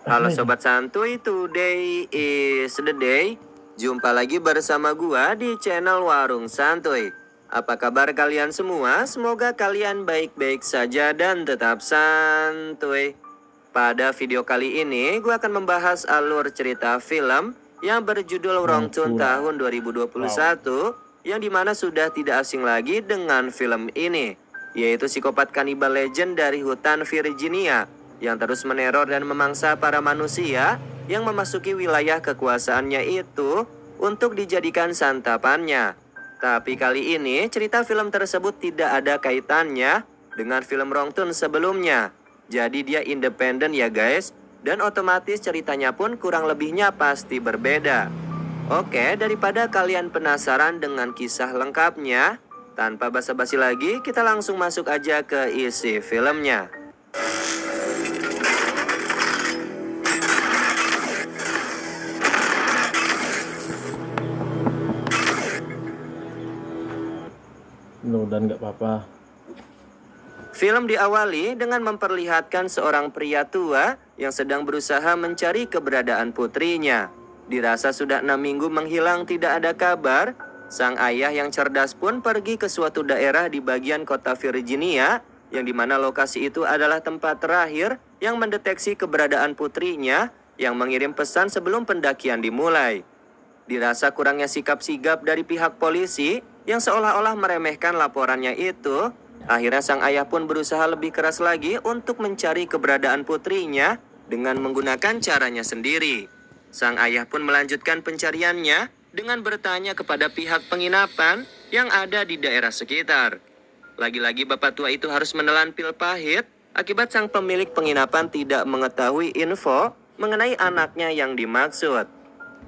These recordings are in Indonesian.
Halo Sobat Santuy, today is the day. Jumpa lagi bersama gua di channel Warung Santuy. Apa kabar kalian semua? Semoga kalian baik-baik saja dan tetap santuy. Pada video kali ini, gua akan membahas alur cerita film yang berjudul nah, Rongchun tahun 2021 yang dimana sudah tidak asing lagi dengan film ini, yaitu Psikopat Kanibal Legend dari Hutan Virginia yang terus meneror dan memangsa para manusia yang memasuki wilayah kekuasaannya itu untuk dijadikan santapannya. Tapi kali ini cerita film tersebut tidak ada kaitannya dengan film Rongtun sebelumnya. Jadi dia independen ya guys, dan otomatis ceritanya pun kurang lebihnya pasti berbeda. Oke, daripada kalian penasaran dengan kisah lengkapnya, tanpa basa-basi lagi kita langsung masuk aja ke isi filmnya. lo dan nggak apa-apa. Film diawali dengan memperlihatkan seorang pria tua yang sedang berusaha mencari keberadaan putrinya. Dirasa sudah enam minggu menghilang tidak ada kabar, sang ayah yang cerdas pun pergi ke suatu daerah di bagian kota Virginia, yang dimana lokasi itu adalah tempat terakhir yang mendeteksi keberadaan putrinya yang mengirim pesan sebelum pendakian dimulai. Dirasa kurangnya sikap sigap dari pihak polisi yang seolah-olah meremehkan laporannya itu, akhirnya sang ayah pun berusaha lebih keras lagi untuk mencari keberadaan putrinya dengan menggunakan caranya sendiri. Sang ayah pun melanjutkan pencariannya dengan bertanya kepada pihak penginapan yang ada di daerah sekitar. Lagi-lagi bapak tua itu harus menelan pil pahit akibat sang pemilik penginapan tidak mengetahui info mengenai anaknya yang dimaksud.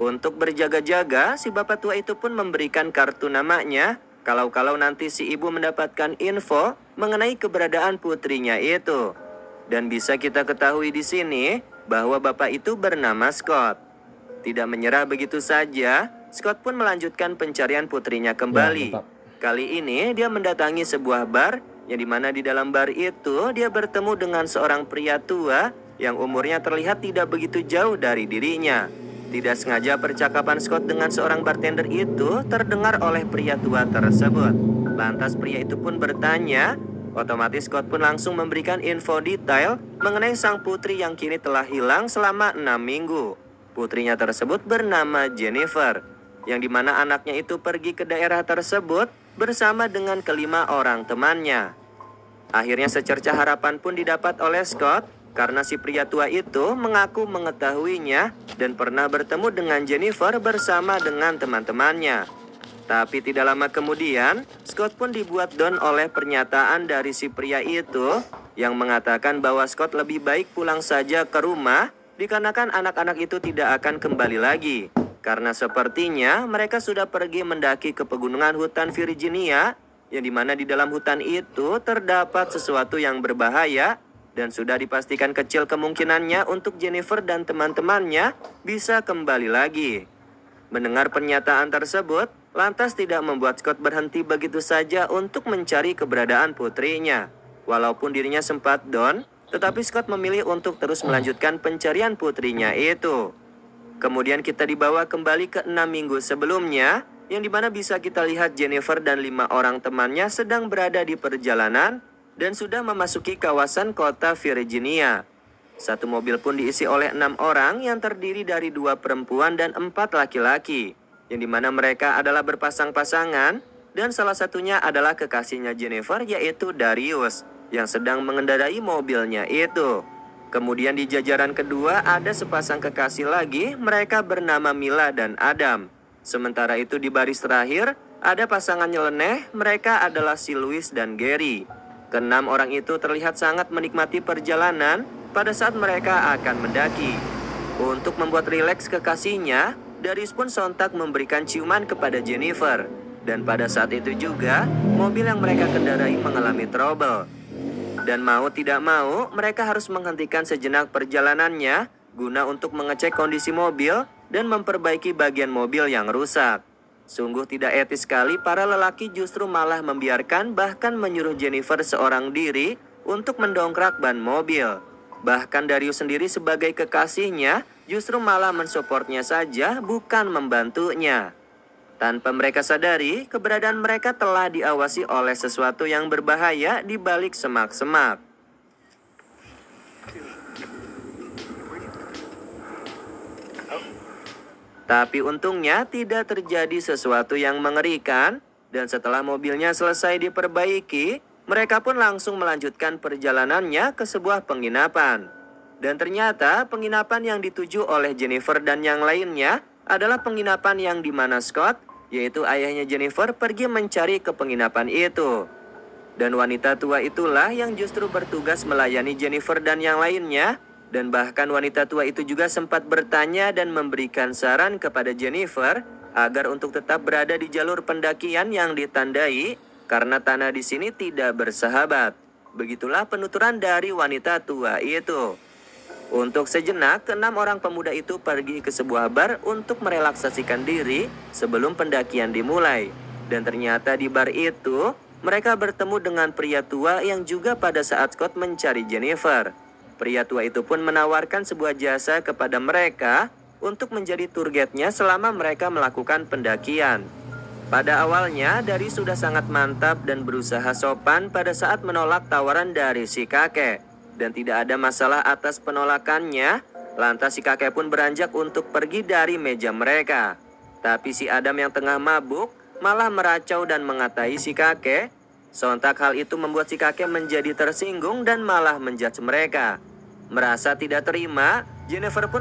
Untuk berjaga-jaga, si bapak tua itu pun memberikan kartu namanya kalau-kalau nanti si ibu mendapatkan info mengenai keberadaan putrinya itu. Dan bisa kita ketahui di sini bahwa bapak itu bernama Scott. Tidak menyerah begitu saja, Scott pun melanjutkan pencarian putrinya ya, kembali. Ya, Kali ini dia mendatangi sebuah bar yang dimana di dalam bar itu dia bertemu dengan seorang pria tua yang umurnya terlihat tidak begitu jauh dari dirinya. Tidak sengaja percakapan Scott dengan seorang bartender itu terdengar oleh pria tua tersebut. Lantas pria itu pun bertanya, otomatis Scott pun langsung memberikan info detail mengenai sang putri yang kini telah hilang selama enam minggu. Putrinya tersebut bernama Jennifer, yang dimana anaknya itu pergi ke daerah tersebut bersama dengan kelima orang temannya. Akhirnya secerca harapan pun didapat oleh Scott karena si pria tua itu mengaku mengetahuinya dan pernah bertemu dengan Jennifer bersama dengan teman-temannya. Tapi tidak lama kemudian, Scott pun dibuat down oleh pernyataan dari si pria itu yang mengatakan bahwa Scott lebih baik pulang saja ke rumah dikarenakan anak-anak itu tidak akan kembali lagi. Karena sepertinya mereka sudah pergi mendaki ke pegunungan hutan Virginia yang dimana di dalam hutan itu terdapat sesuatu yang berbahaya dan sudah dipastikan kecil kemungkinannya untuk Jennifer dan teman-temannya bisa kembali lagi. Mendengar pernyataan tersebut, lantas tidak membuat Scott berhenti begitu saja untuk mencari keberadaan putrinya. Walaupun dirinya sempat down, tetapi Scott memilih untuk terus melanjutkan pencarian putrinya itu. Kemudian kita dibawa kembali ke enam minggu sebelumnya, yang dimana bisa kita lihat Jennifer dan lima orang temannya sedang berada di perjalanan dan sudah memasuki kawasan kota Virginia. Satu mobil pun diisi oleh enam orang yang terdiri dari dua perempuan dan empat laki-laki, yang dimana mereka adalah berpasang-pasangan dan salah satunya adalah kekasihnya Jennifer yaitu Darius yang sedang mengendarai mobilnya itu. Kemudian di jajaran kedua ada sepasang kekasih lagi, mereka bernama Mila dan Adam. Sementara itu di baris terakhir, ada pasangan nyeleneh, mereka adalah si Louis dan Gary. Kenam orang itu terlihat sangat menikmati perjalanan pada saat mereka akan mendaki. Untuk membuat rileks kekasihnya, Darius pun sontak memberikan ciuman kepada Jennifer. Dan pada saat itu juga, mobil yang mereka kendarai mengalami trouble. Dan mau tidak mau, mereka harus menghentikan sejenak perjalanannya guna untuk mengecek kondisi mobil dan memperbaiki bagian mobil yang rusak. Sungguh tidak etis sekali para lelaki justru malah membiarkan bahkan menyuruh Jennifer seorang diri untuk mendongkrak ban mobil. Bahkan Darius sendiri sebagai kekasihnya justru malah mensupportnya saja bukan membantunya. Tanpa mereka sadari, keberadaan mereka telah diawasi oleh sesuatu yang berbahaya di balik semak-semak. Tapi untungnya tidak terjadi sesuatu yang mengerikan dan setelah mobilnya selesai diperbaiki, mereka pun langsung melanjutkan perjalanannya ke sebuah penginapan. Dan ternyata penginapan yang dituju oleh Jennifer dan yang lainnya adalah penginapan yang dimana Scott, yaitu ayahnya Jennifer, pergi mencari ke penginapan itu. Dan wanita tua itulah yang justru bertugas melayani Jennifer dan yang lainnya dan bahkan wanita tua itu juga sempat bertanya dan memberikan saran kepada Jennifer agar untuk tetap berada di jalur pendakian yang ditandai karena tanah di sini tidak bersahabat. Begitulah penuturan dari wanita tua itu. Untuk sejenak, enam orang pemuda itu pergi ke sebuah bar untuk merelaksasikan diri sebelum pendakian dimulai. Dan ternyata di bar itu, mereka bertemu dengan pria tua yang juga pada saat Scott mencari Jennifer. Pria tua itu pun menawarkan sebuah jasa kepada mereka untuk menjadi turgetnya selama mereka melakukan pendakian. Pada awalnya, Dari sudah sangat mantap dan berusaha sopan pada saat menolak tawaran dari si kakek. Dan tidak ada masalah atas penolakannya, lantas si kakek pun beranjak untuk pergi dari meja mereka. Tapi si Adam yang tengah mabuk malah meracau dan mengatai si kakek. Sontak hal itu membuat si kakek menjadi tersinggung dan malah menjudge mereka. Merasa tidak terima, Jennifer pun